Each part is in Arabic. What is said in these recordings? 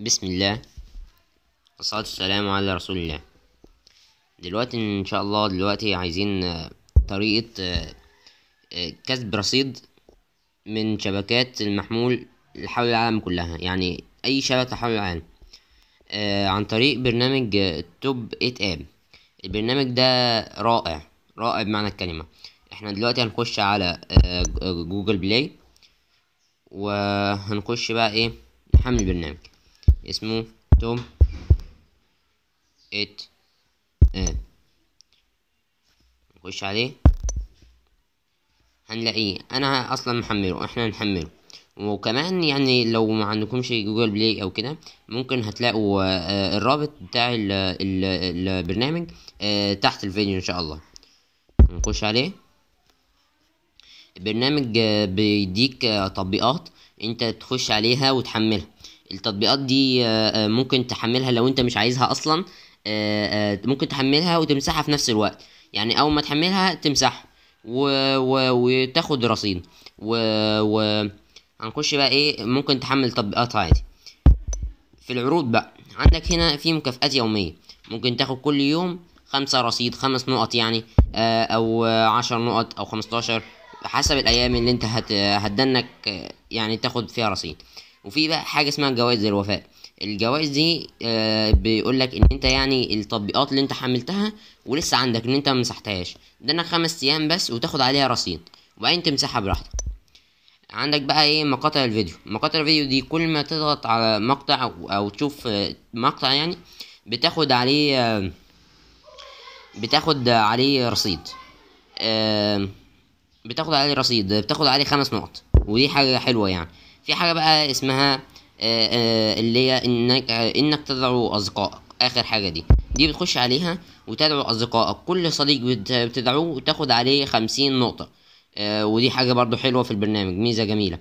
بسم الله والصلاة والسلام على رسول الله دلوقتي ان شاء الله دلوقتي عايزين آه، طريقة آه، آه، كسب رصيد من شبكات المحمول حول العالم كلها يعني اي شبكة حول العالم عن طريق برنامج توب ات اب البرنامج ده رائع رائع بمعنى الكلمة احنا دلوقتي هنخش على جوجل بلاي وهنخش بقى ايه نحمل البرنامج اسمه توم ات اب آه. نخش عليه هنلاقيه انا اصلا محمله احنا نحمله وكمان يعني لو ما عندكمش جوجل بلاي او كده ممكن هتلاقوا آه، آه، الرابط بتاع البرنامج تحت الفيديو ان شاء الله نخش عليه البرنامج بيديك تطبيقات انت تخش عليها وتحملها التطبيقات دي آه، آه، ممكن تحملها لو انت مش عايزها اصلا آه، ممكن تحملها وتمسحها في نفس الوقت يعني اول ما تحملها تمسحها و... و... وتاخد رصيد و... و... هنخش بقى ايه ممكن تحمل تطبيقات عادي في العروض بقى عندك هنا في مكافآت يومية ممكن تاخد كل يوم خمسة رصيد خمس نقط يعني او عشر نقط او خمستاشر حسب الايام اللي انت هت... هتدنك يعني تاخد فيها رصيد وفي بقى حاجه اسمها جوائز الوفاء الجوائز دي آه، بيقول لك ان انت يعني التطبيقات اللي انت حملتها ولسه عندك ان انت ما مسحتهاش ادانك خمس ايام بس وتاخد عليها رصيد وبعدين تمسحها براحتك عندك بقى ايه مقاطع الفيديو مقاطع الفيديو دي كل ما تضغط على مقطع او, أو تشوف آه، مقطع يعني بتاخد عليه آه، بتاخد عليه رصيد بتاخد عليه رصيد بتاخد عليه خمس نقط ودي حاجه حلوه يعني في حاجه بقى اسمها آه، آه، اللي هي انك انك تدعو اصدقائك اخر حاجه دي دي بتخش عليها وتدعو اصدقائك كل صديق بتدعوه وتاخد عليه خمسين نقطه آه، ودي حاجه برضو حلوه في البرنامج ميزه جميله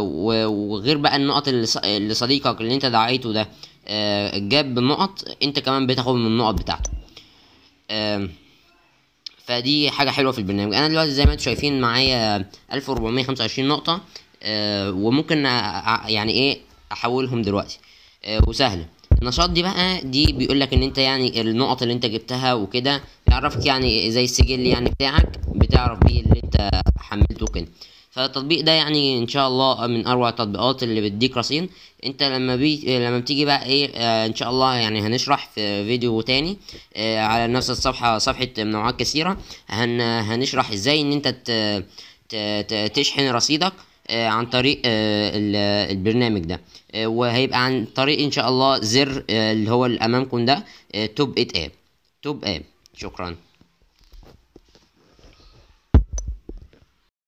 وغير بقى النقط اللي صديقك اللي انت دعيته ده جاب نقط انت كمان بتاخد من النقط بتاعته فدي حاجه حلوه في البرنامج انا دلوقتي زي ما انتم شايفين معايا 1425 نقطه آه، وممكن يعني ايه احولهم دلوقتي آه، وسهله النشاط دي بقى دي بيقول لك ان انت يعني النقط اللي انت جبتها وكده بيعرفك يعني زي السجل يعني بتاعك بتعرف بيه اللي انت حملته كده فالتطبيق ده يعني ان شاء الله من اروع التطبيقات اللي بتديك رصين انت لما بي لما بتيجي بقى ايه آه، ان شاء الله يعني هنشرح في فيديو تاني على نفس الصفحه صفحه منوعات كثيره هن هنشرح ازاي ان انت تشحن رصيدك آه، عن طريق آه، البرنامج ده آه، وهيبقى عن طريق ان شاء الله زر اللي هو اللي امامكم ده توب ات اب إيه. توب اب إيه. شكرا